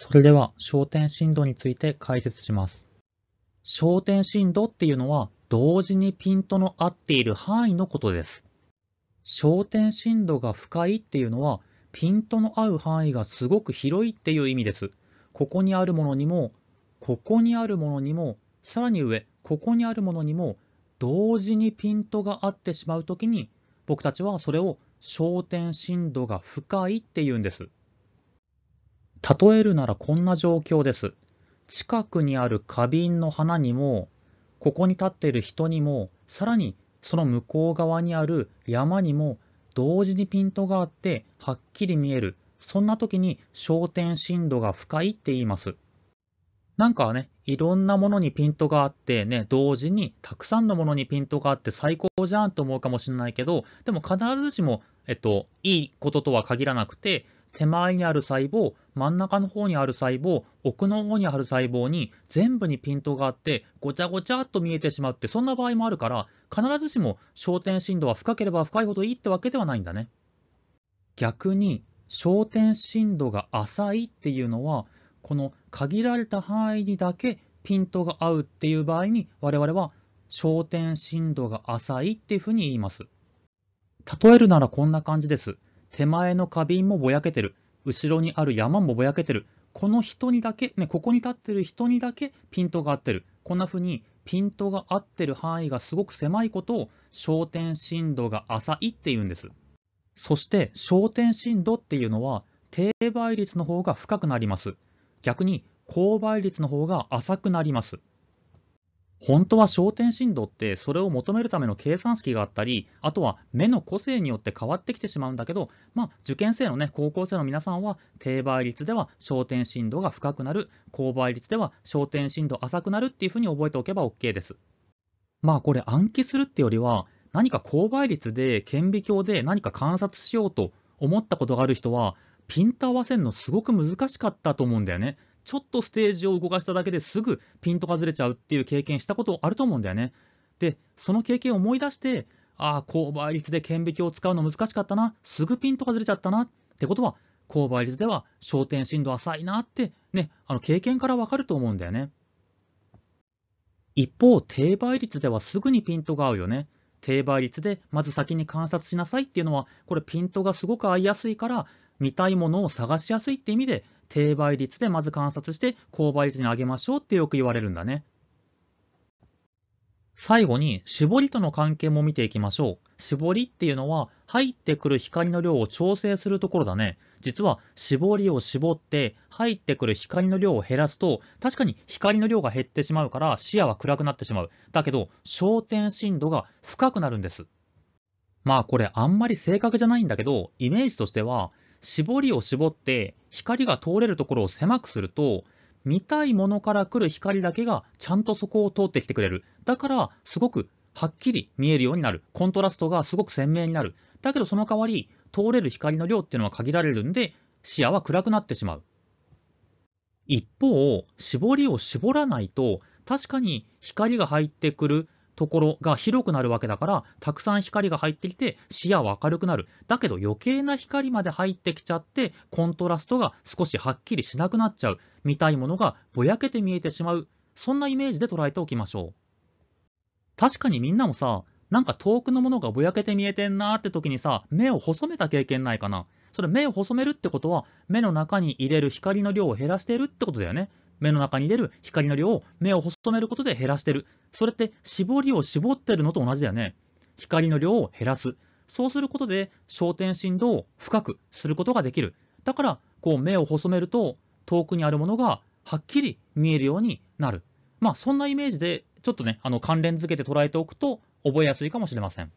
それでは焦点振動について解説します。焦点振動っていうのは同時にピントの合っている範囲のことです。焦点振動が深いっていうのはピントの合う範囲がすごく広いっていう意味です。ここにあるものにも、ここにあるものにも、さらに上、ここにあるものにも同時にピントが合ってしまうときに僕たちはそれを焦点振動が深いっていうんです。例えるならこんな状況です。近くにある花瓶の花にも、ここに立っている人にも、さらにその向こう側にある山にも同時にピントがあってはっきり見える。そんな時に焦点深度が深いって言います。なんかね、いろんなものにピントがあってね、同時にたくさんのものにピントがあって最高じゃんと思うかもしれないけど、でも必ずしもえっと、いいこととは限らなくて、手前にある細胞、真ん中の方にある細胞、奥の方にある細胞に全部にピントがあって、ごちゃごちゃっと見えてしまうって、そんな場合もあるから、必ずしも焦点深度は深ければ深いほどいいってわけではないんだね。逆に、焦点深度が浅いっていうのは、この限られた範囲にだけピントが合うっていう場合に、我々は焦点深度が浅いっていうふうに言います。例えるならこんな感じです。手前の花瓶もぼやけてる。後ろにある山もぼやけてる。この人にだけ、ね、ここに立ってる人にだけピントが合ってる。こんな風にピントが合ってる範囲がすごく狭いことを焦点深度が浅いって言うんです。そして焦点深度っていうのは低倍率の方が深くなります。逆に高倍率の方が浅くなります。本当は焦点振動ってそれを求めるための計算式があったりあとは目の個性によって変わってきてしまうんだけど、まあ、受験生の、ね、高校生の皆さんは低倍率では焦点振動が深くなる高倍率では焦点振動浅くなるっていうふうに覚えておけば OK です。まあこれ暗記するってよりは何か高倍率で顕微鏡で何か観察しようと思ったことがある人はピント合わせるのすごく難しかったと思うんだよね。ちょっとステージを動かしただけですぐピント外れちゃうっていう経験したことあると思うんだよね。で、その経験を思い出して、ああ、高倍率で顕微鏡を使うの難しかったな、すぐピント外れちゃったなってことは、高倍率では焦点深度浅いなってね、あの経験からわかると思うんだよね。一方、低倍率ではすぐにピントが合うよね。低倍率でまず先に観察しなさいっていうのは、これピントがすごく合いやすいから、見たいものを探しやすいって意味で、低倍率でまず観察して高倍率に上げましょうってよく言われるんだね。最後に絞りとの関係も見ていきましょう。絞りっていうのは入ってくる光の量を調整するところだね。実は絞りを絞って入ってくる光の量を減らすと確かに光の量が減ってしまうから視野は暗くなってしまう。だけど焦点深度が深くなるんです。まあこれあんまり正確じゃないんだけどイメージとしては絞りを絞って光が通れるところを狭くすると見たいものから来る光だけがちゃんとそこを通ってきてくれるだからすごくはっきり見えるようになるコントラストがすごく鮮明になるだけどその代わり通れる光の量っていうのは限られるんで視野は暗くなってしまう一方絞りを絞らないと確かに光が入ってくるところが広くなるわけだから、たくさん光が入ってきて視野は明るくなる。だけど余計な光まで入ってきちゃって、コントラストが少しはっきりしなくなっちゃう。見たいものがぼやけて見えてしまう。そんなイメージで捉えておきましょう。確かにみんなもさ、なんか遠くのものがぼやけて見えてんなーって時にさ、目を細めた経験ないかな。それ目を細めるってことは、目の中に入れる光の量を減らしているってことだよね。目の中に出る光の量を目を細めることで減らしてる。それって絞りを絞ってるのと同じだよね。光の量を減らす。そうすることで焦点振動を深くすることができる。だから、こう目を細めると遠くにあるものがはっきり見えるようになる。まあそんなイメージでちょっとね、あの関連づけて捉えておくと覚えやすいかもしれません。